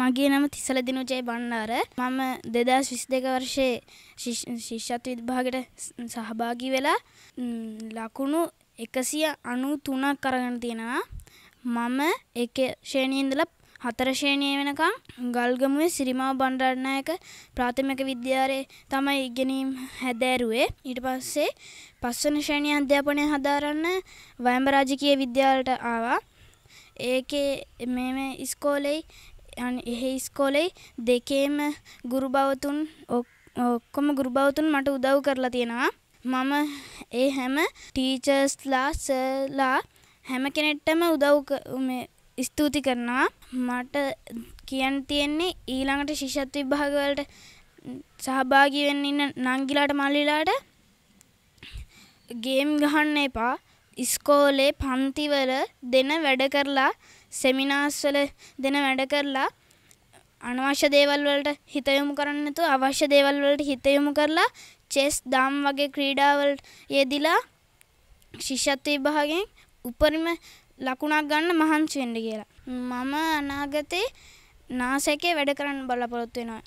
මගේ නම තිසල දිනුජය බණ්ඩාර මම දෙදස් විස් දෙක වර්ෂයේ ශිෂ්ෂත් විභාගට සහභාගි වෙලා ලකුණු එකසිය අනු තුනක් කරගන තියෙනවා මම එක ශේණීන්දල හතරශේණය වෙනකං ගල්ගමුවේ සිරිමාව බණ්ඩාරණයක ප්‍රාථමික විද්‍යාරය තමයි ඉගෙනීම් හැදෑරුවේ ඊට පස්සේ පස්වන ශ්‍රණය අධ්‍යාපනය හදාරන්න වයම්බරාජිකය විද්‍යාලට ආවා ඒකේ මෙම ඉස්කෝලෙයි එහෙ ඉස්කෝලේ දෙකේම ගුරුබවතුන් ඔක්කොම ගුරුබවතුන් මට උදව් කරලා තියෙනවා. මම ඒ හැම ටීචර්ස්ලා සර්ලා හැම කෙනෙක්ටම උදව් ස්තුති කරනවා. මට කියන්න තියෙන්නේ ඊළඟට ශිෂ්‍යත්ව විභාග වලට සහභාගී වෙන්න ඉන්න නංගිලාට මල්ලිලාට ගේම් ගහන්න එපා. ඉස්කෝලේ පන්තිවල දෙන වැඩ කරලා සෙමිනාස් වල දෙන වැඩ කරලා අනවශ්‍ය දේවල් වලට හිත යොමු කරන්නේ නැතුව අවශ්‍ය දේවල් වලට හිත යොමු කරලා චෙස් දාම් වගේ ක්‍රීඩාවල් යෙදිලා ශිෂ්‍යත්ව විභාගයෙන් උපරිම ලකුණක් ගන්න මහන්සි වෙන්න කියලා. මම අනාගතේ නාසකේ වැඩ කරන්න බලාපොරොත්තු වෙනවා.